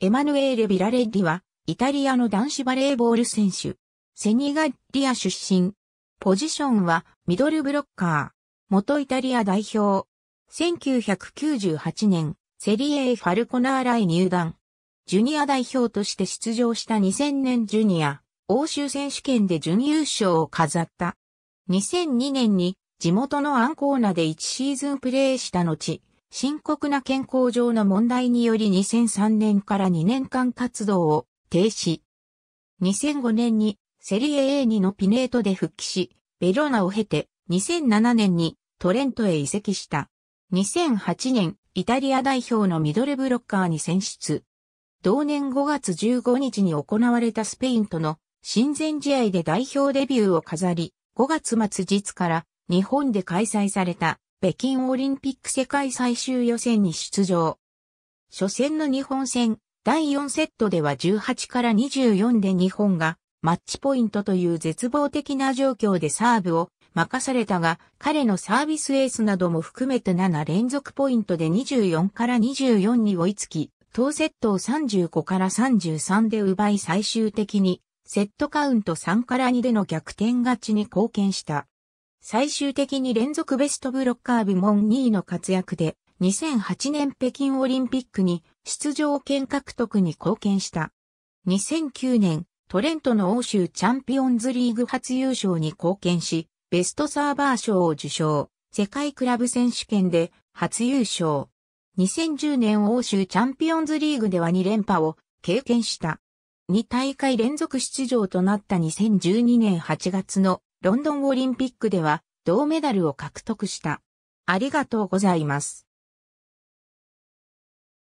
エマヌエーレ・ビラレッリは、イタリアの男子バレーボール選手。セニガリア出身。ポジションは、ミドルブロッカー。元イタリア代表。1998年、セリエファルコナーラへ入団。ジュニア代表として出場した2000年ジュニア、欧州選手権で準優勝を飾った。2002年に地元のアンコーナで1シーズンプレーした後、深刻な健康上の問題により2003年から2年間活動を停止。2005年にセリエ A2 のピネートで復帰し、ベロナを経て2007年にトレントへ移籍した。2008年、イタリア代表のミドルブロッカーに選出。同年5月15日に行われたスペインとの親善試合で代表デビューを飾り、5月末日から日本で開催された北京オリンピック世界最終予選に出場。初戦の日本戦、第4セットでは18から24で日本がマッチポイントという絶望的な状況でサーブを任されたが、彼のサービスエースなども含めて7連続ポイントで24から24に追いつき、当セットを35から33で奪い最終的にセットカウント3から2での逆転勝ちに貢献した。最終的に連続ベストブロッカー部門2位の活躍で、2008年北京オリンピックに出場権獲得に貢献した。2009年、トレントの欧州チャンピオンズリーグ初優勝に貢献し、ベストサーバー賞を受賞。世界クラブ選手権で初優勝。2010年欧州チャンピオンズリーグでは2連覇を経験した。2大会連続出場となった2012年8月のロンドンオリンピックでは銅メダルを獲得した。ありがとうございます。